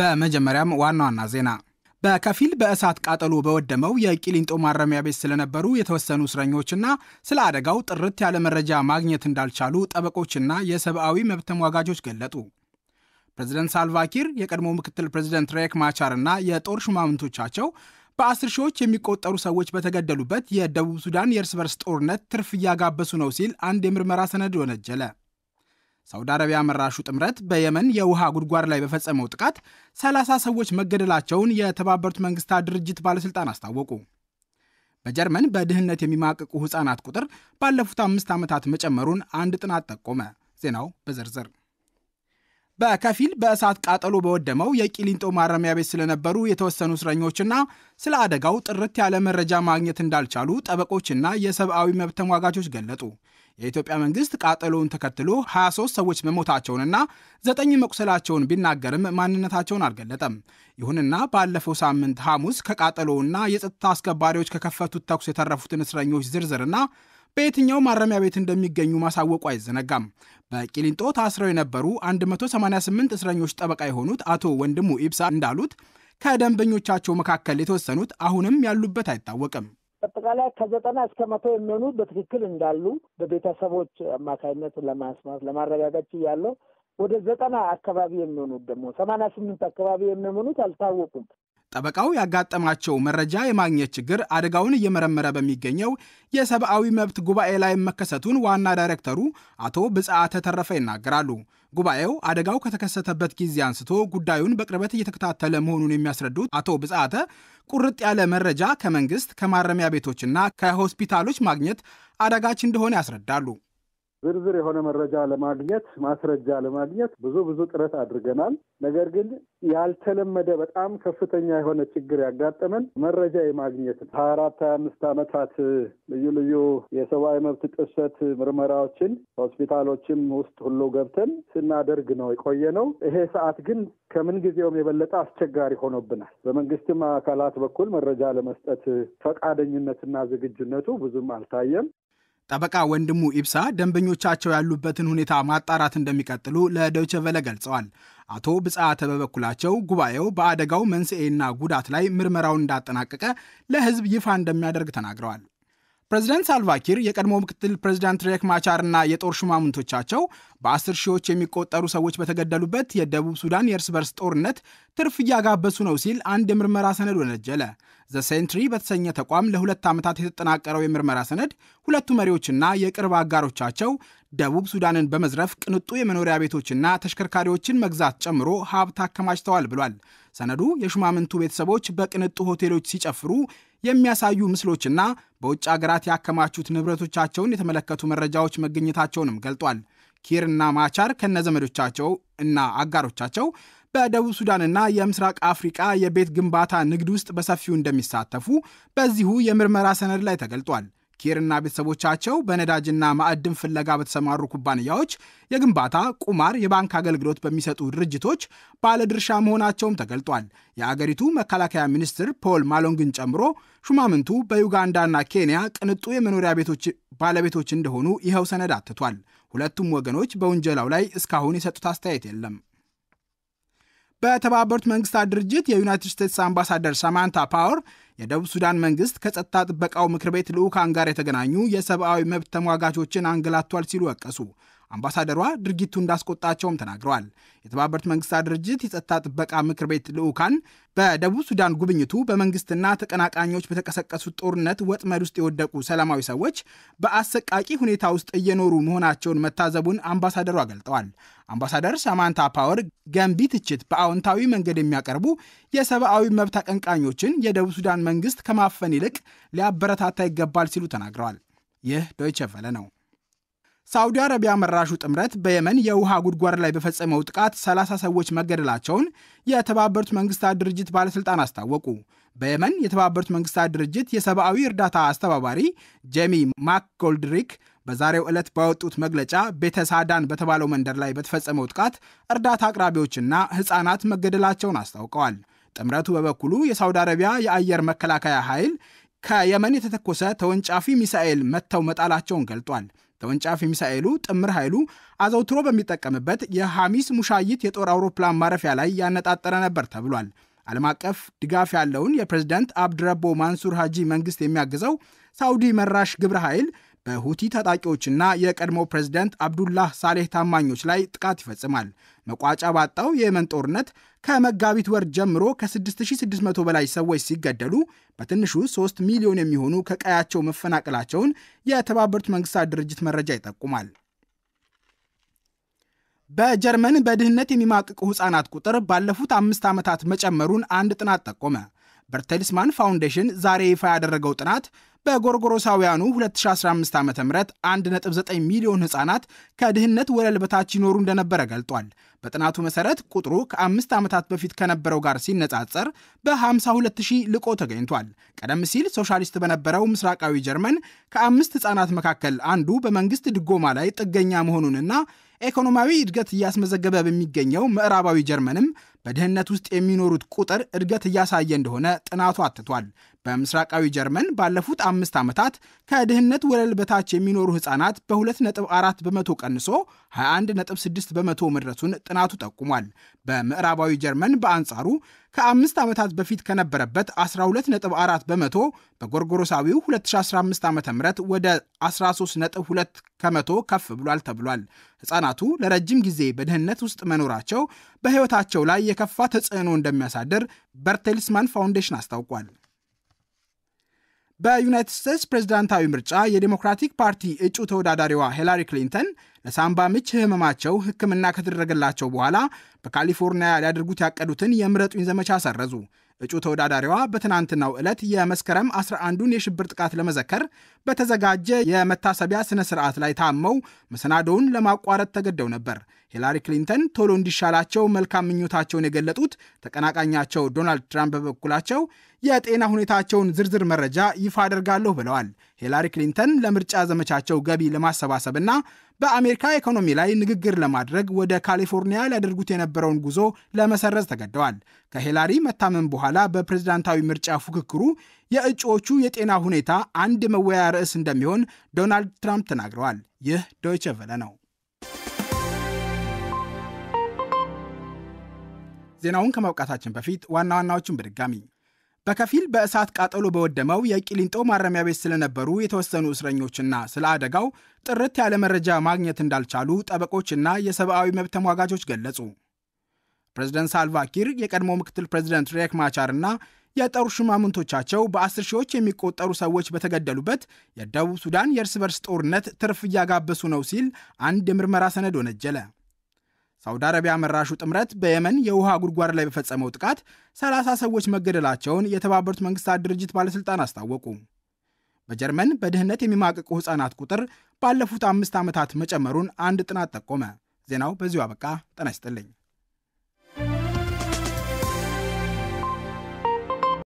በመጀመሪያም ዋና ዋና ዜና በከፊል በእሳት ቃጠሎ በወደመው የቂሊንጦ ማረሚያ ቤት ስለነበሩ የተወሰኑ እስረኞችና ስለ አደጋው ጥርት ያለ መረጃ ማግኘት እንዳልቻሉ ጠበቆችና የሰብአዊ መብት ተሟጋቾች ገለጡ። ፕሬዚደንት ሳልቫኪር የቀድሞ ምክትል ፕሬዚደንት ሬክ ማቻር እና የጦር ሹማምንቶቻቸው በአስር ሺዎች የሚቆጠሩ ሰዎች በተገደሉበት የደቡብ ሱዳን የእርስ በርስ ጦርነት ትርፍ እያጋበሱ ነው ሲል አንድ የምርመራ ሰነድ ወነጀለ። ሳውዲ አረቢያ መራሹ ጥምረት በየመን የውሃ ጉድጓድ ላይ በፈጸመው ጥቃት 30 ሰዎች መገደላቸውን የተባበሩት መንግስታት ድርጅት ባለሥልጣን አስታወቁ። በጀርመን በድህነት የሚማቅቁ ሕፃናት ቁጥር ባለፉት አምስት ዓመታት መጨመሩን አንድ ጥናት ጠቆመ። ዜናው በዝርዝር በከፊል በእሳት ቃጠሎ በወደመው የቂሊንጦ ማረሚያ ቤት ስለነበሩ የተወሰኑ እስረኞችና ስለ አደጋው ጥርት ያለ መረጃ ማግኘት እንዳልቻሉ ጠበቆችና የሰብአዊ መብት ተሟጋቾች ገለጡ። የኢትዮጵያ መንግስት ቃጠሎውን ተከትሎ 23 ሰዎች መሞታቸውንና ዘጠኝ መቁሰላቸውን ቢናገርም ማንነታቸውን አልገለጠም። ይሁንና ባለፈው ሳምንት ሐሙስ ከቃጠሎውና የጸጥታ አስከባሪዎች ከከፈቱት ተኩስ የተረፉትን እስረኞች ዝርዝርና በየትኛው ማረሚያ ቤት እንደሚገኙ ማሳወቁ አይዘነጋም። በቂሊንጦ ታስረው የነበሩ 188 እስረኞች ጠበቃ የሆኑት አቶ ወንድሙ ኢብሳ እንዳሉት ከደንበኞቻቸው መካከል የተወሰኑት አሁንም ያሉበት አይታወቅም። አጠቃላይ ከዘጠና እስከ መቶ የሚሆኑ በትክክል እንዳሉ በቤተሰቦች አማካኝነት ለማስማት ለማረጋገጥ ያለው ወደ ዘጠና አካባቢ የሚሆኑት ደግሞ ሰማንያ ስምንት አካባቢ የሚሆኑት አልታወቁም። ጠበቃው ያጋጠማቸው መረጃ የማግኘት ችግር አደጋውን እየመረመረ በሚገኘው የሰብአዊ መብት ጉባኤ ላይ መከሰቱን ዋና ዳይሬክተሩ አቶ ብጻ ተተረፈ ይናገራሉ። ጉባኤው አደጋው ከተከሰተበት ጊዜ አንስቶ ጉዳዩን በቅርበት እየተከታተለ መሆኑን የሚያስረዱት አቶ ብጻተ ቁርጥ ያለ መረጃ ከመንግስት ከማረሚያ ቤቶችና ከሆስፒታሎች ማግኘት አዳጋች እንደሆነ ያስረዳሉ። ዝርዝር የሆነ መረጃ ለማግኘት ማስረጃ ለማግኘት ብዙ ብዙ ጥረት አድርገናል። ነገር ግን ያልተለመደ በጣም ከፍተኛ የሆነ ችግር ያጋጠመን መረጃ የማግኘት ሀያ አራት ሀያ አምስት ዓመታት ልዩ ልዩ የሰብአዊ መብት ጥሰት ምርመራዎችን ሆስፒታሎችም ውስጥ ሁሉ ገብተን ስናደርግ ነው የቆየ ነው። ይሄ ሰዓት ግን ከምን ጊዜውም የበለጠ አስቸጋሪ ሆኖብናል። በመንግስትም አካላት በኩል መረጃ ለመስጠት ፈቃደኝነትና ዝግጁነቱ ብዙም አልታየም። ጠበቃ ወንድሙ ኢብሳ ደንበኞቻቸው ያሉበትን ሁኔታ ማጣራት እንደሚቀጥሉ ለዶይቸ ቨለ ገልጸዋል። አቶ ብጻተ በበኩላቸው ጉባኤው በአደጋው መንስኤና ጉዳት ላይ ምርመራውን እንዳጠናቀቀ ለሕዝብ ይፋ እንደሚያደርግ ተናግረዋል። ፕሬዚዳንት ሳልቫኪር የቀድሞ ምክትል ፕሬዚዳንት ሬክ ማቻርና የጦር ሹማምንቶቻቸው በአስር ሺዎች የሚቆጠሩ ሰዎች በተገደሉበት የደቡብ ሱዳን የእርስ በርስ ጦርነት ትርፍ እያጋበሱ ነው ሲል አንድ የምርመራ ሰነድ ወነጀለ። ዘ ሴንትሪ በተሰኘ ተቋም ለሁለት ዓመታት የተጠናቀረው የምርመራ ሰነድ ሁለቱ መሪዎችና የቅርብ አጋሮቻቸው ደቡብ ሱዳንን በመዝረፍ ቅንጡ የመኖሪያ ቤቶችና ተሽከርካሪዎችን መግዛት ጨምሮ ሀብት አከማችተዋል ብሏል። ሰነዱ የሹማምንቱ ቤተሰቦች በቅንጡ ሆቴሎች ሲጨፍሩ የሚያሳዩ ምስሎችና በውጭ አገራት ያከማቹት ንብረቶቻቸውን የተመለከቱ መረጃዎች መገኘታቸውንም ገልጧል። ኪር እና ማቻር ዘመዶቻቸው እና አጋሮቻቸው በደቡብ ሱዳንና የምስራቅ አፍሪቃ የቤት ግንባታ ንግድ ውስጥ በሰፊው እንደሚሳተፉ በዚሁ የምርመራ ሰነድ ላይ ተገልጧል። ኪርና ቤተሰቦቻቸው በነዳጅና ማዕድን ፍለጋ በተሰማሩ ኩባንያዎች፣ የግንባታ፣ ቁማር፣ የባንክ አገልግሎት በሚሰጡ ድርጅቶች ባለድርሻ መሆናቸውም ተገልጧል። የአገሪቱ መከላከያ ሚኒስትር ፖል ማሎንግን ጨምሮ ሹማምንቱ በዩጋንዳና ኬንያ ቅንጡ የመኖሪያ ቤቶች ባለቤቶች እንደሆኑ ይኸው ሰነድ አትቷል። ሁለቱም ወገኖች በውንጀላው ላይ እስካሁን የሰጡት አስተያየት የለም። በተባበሩት መንግስታት ድርጅት የዩናይትድ ስቴትስ አምባሳደር ሳማንታ ፓወር የደቡብ ሱዳን መንግስት ከጸጥታ ጥበቃው ምክር ቤት ልዑካን ጋር የተገናኙ የሰብአዊ መብት ተሟጋቾችን አንገላቷል ሲሉ ወቀሱ። አምባሳደሯ ድርጊቱ እንዳስቆጣቸውም ተናግረዋል። የተባበሩት መንግስታት ድርጅት የጸጥታ ጥበቃ ምክር ቤት ልዑካን በደቡብ ሱዳን ጉብኝቱ በመንግስትና ተቀናቃኞች በተቀሰቀሱት ጦርነት ወጥመድ ውስጥ የወደቁ ሰላማዊ ሰዎች በአሰቃቂ ሁኔታ ውስጥ እየኖሩ መሆናቸውን መታዘቡን አምባሳደሯ ገልጠዋል። አምባሳደር ሳማንታ ፓወር ገንቢ ትችት በአዎንታዊ መንገድ የሚያቀርቡ የሰብአዊ መብት አቀንቃኞችን የደቡብ ሱዳን መንግስት ከማፈን ይልቅ ሊያበረታታ ይገባል ሲሉ ተናግረዋል። ይህ ዶይቸ ቨለ ነው። ሳዑዲ አረቢያ መራሹ ጥምረት በየመን የውሃ ጉድጓድ ላይ በፈጸመው ጥቃት 30 ሰዎች መገደላቸውን የተባበሩት መንግስታት ድርጅት ባለሥልጣን አስታወቁ። በየመን የተባበሩት መንግስታት ድርጅት የሰብአዊ እርዳታ አስተባባሪ ጄሚ ማክጎልድሪክ በዛሬው ዕለት ባወጡት መግለጫ ቤተሳዳን በተባለው መንደር ላይ በተፈጸመው ጥቃት እርዳታ አቅራቢዎችና ሕፃናት መገደላቸውን አስታውቀዋል። ጥምረቱ በበኩሉ የሳውዲ አረቢያ የአየር መከላከያ ኃይል ከየመን የተተኮሰ ተወንጫፊ ሚሳኤል መጥተው መጣላቸውን ገልጧል። ተወንጫፊ ሚሳኤሉ ጥምር ኃይሉ አዘውትሮ በሚጠቀምበት የሐሚስ ሙሻይት የጦር አውሮፕላን ማረፊያ ላይ ያነጣጠረ ነበር ተብሏል። ዓለም አቀፍ ድጋፍ ያለውን የፕሬዝዳንት አብድረቦ ማንሱር ሃጂ መንግስት የሚያግዘው ሳውዲ መራሽ ግብረ ኃይል በሁቲ ታጣቂዎችና የቀድሞ ፕሬዝደንት አብዱላህ ሳሌህ ታማኞች ላይ ጥቃት ይፈጽማል። መቋጫ ባጣው የየመን ጦርነት ከመጋቢት ወር ጀምሮ ከ6600 በላይ ሰዎች ሲገደሉ በትንሹ 3 ሚሊዮን የሚሆኑ ከቀያቸው መፈናቀላቸውን የተባበሩት መንግስታት ድርጅት መረጃ ይጠቁማል። በጀርመን በድህነት የሚማቅቁ ሕፃናት ቁጥር ባለፉት አምስት ዓመታት መጨመሩን አንድ ጥናት ጠቆመ። በርተልስማን ፋውንዴሽን ዛሬ ይፋ ያደረገው ጥናት በጎርጎሮሳውያኑ 2015 ዓ ም 1.9 ሚሊዮን ሕፃናት ከድህነት ወለል በታች ይኖሩ እንደነበረ ገልጧል። በጥናቱ መሠረት ቁጥሩ ከአምስት ዓመታት በፊት ከነበረው ጋር ሲነጻጸር በ52 ሺህ ልቆ ተገኝቷል። ቀደም ሲል ሶሻሊስት በነበረው ምስራቃዊ ጀርመን ከአምስት ሕፃናት መካከል አንዱ በመንግሥት ድጎማ ላይ ጥገኛ መሆኑንና ኢኮኖሚያዊ እድገት እያስመዘገበ በሚገኘው ምዕራባዊ ጀርመንም በድህነት ውስጥ የሚኖሩት ቁጥር እድገት እያሳየ እንደሆነ ጥናቱ አትቷል። በምስራቃዊ ጀርመን ባለፉት አምስት ዓመታት ከድህነት ወለል በታች የሚኖሩ ሕፃናት በ2.4 በመቶ ቀንሶ 21.6 በመቶ መድረሱን ጥናቱ ጠቁሟል። በምዕራባዊ ጀርመን በአንጻሩ ከአምስት ዓመታት በፊት ከነበረበት 12.4 በመቶ በጎርጎሮሳዊው 2015 ዓ ም ወደ 13.2 ከመቶ ከፍ ብሏል ተብሏል። ሕፃናቱ ለረጅም ጊዜ በድህነት ውስጥ መኖራቸው በሕይወታቸው ላይ የከፋ ተጽዕኖ እንደሚያሳድር በርቴልስማን ፋውንዴሽን አስታውቋል። በዩናይትድ ስቴትስ ፕሬዝዳንታዊ ምርጫ የዴሞክራቲክ ፓርቲ እጩ ተወዳዳሪዋ ሂላሪ ክሊንተን ለሳምባ ምች ህመማቸው ሕክምና ከተደረገላቸው በኋላ በካሊፎርኒያ ሊያደርጉት ያቀዱትን የምረጡኝ ዘመቻ ሰረዙ። እጩ ተወዳዳሪዋ በትናንትናው ዕለት የመስከረም 11ዱን የሽብር ጥቃት ለመዘከር በተዘጋጀ የመታሰቢያ ስነ ስርዓት ላይ ታመው መሰናዶውን ለማቋረጥ ተገደው ነበር። ሂላሪ ክሊንተን ቶሎ እንዲሻላቸው መልካም ምኞታቸውን የገለጡት ተቀናቃኛቸው ዶናልድ ትራምፕ በበኩላቸው የጤና ሁኔታቸውን ዝርዝር መረጃ ይፋ አደርጋለሁ ብለዋል። ሂላሪ ክሊንተን ለምርጫ ዘመቻቸው ገቢ ለማሰባሰብና በአሜሪካ ኢኮኖሚ ላይ ንግግር ለማድረግ ወደ ካሊፎርኒያ ሊያደርጉት የነበረውን ጉዞ ለመሰረዝ ተገደዋል። ከሂላሪ መታመም በኋላ በፕሬዝዳንታዊ ምርጫ ፉክክሩ የእጩዎቹ የጤና ሁኔታ አንድ መወያያ ርዕስ እንደሚሆን ዶናልድ ትራምፕ ተናግረዋል። ይህ ዶይቸ ቨለ ነው። ዜናውን ከማውቃታችን በፊት ዋና ዋናዎቹን በድጋሚ በከፊል በእሳት ቃጠሎ በወደመው የቂሊንጦ ማረሚያ ቤት ስለነበሩ የተወሰኑ እስረኞችና ስለ አደጋው ጥርት ያለ መረጃ ማግኘት እንዳልቻሉ ጠበቆችና የሰብአዊ መብት ተሟጋቾች ገለጹ። ፕሬዚደንት ሳልቫኪር፣ የቀድሞ ምክትል ፕሬዚደንት ሬክ ማቻር እና የጦር ሹማምንቶቻቸው በአስር ሺዎች የሚቆጠሩ ሰዎች በተገደሉበት የደቡብ ሱዳን የእርስ በርስ ጦርነት ትርፍ እያጋበሱ ነው ሲል አንድ የምርመራ ሰነድ ወነጀለ። ሳውዲ አረቢያ መራሹ ጥምረት በየመን የውሃ ጉድጓድ ላይ በፈጸመው ጥቃት 30 ሰዎች መገደላቸውን የተባበሩት መንግስታት ድርጅት ባለሥልጣን አስታወቁ። በጀርመን በድህነት የሚማቅቁ ሕፃናት ቁጥር ባለፉት አምስት ዓመታት መጨመሩን አንድ ጥናት ጠቆመ። ዜናው በዚሁ አበቃ። ጤና ይስጥልኝ።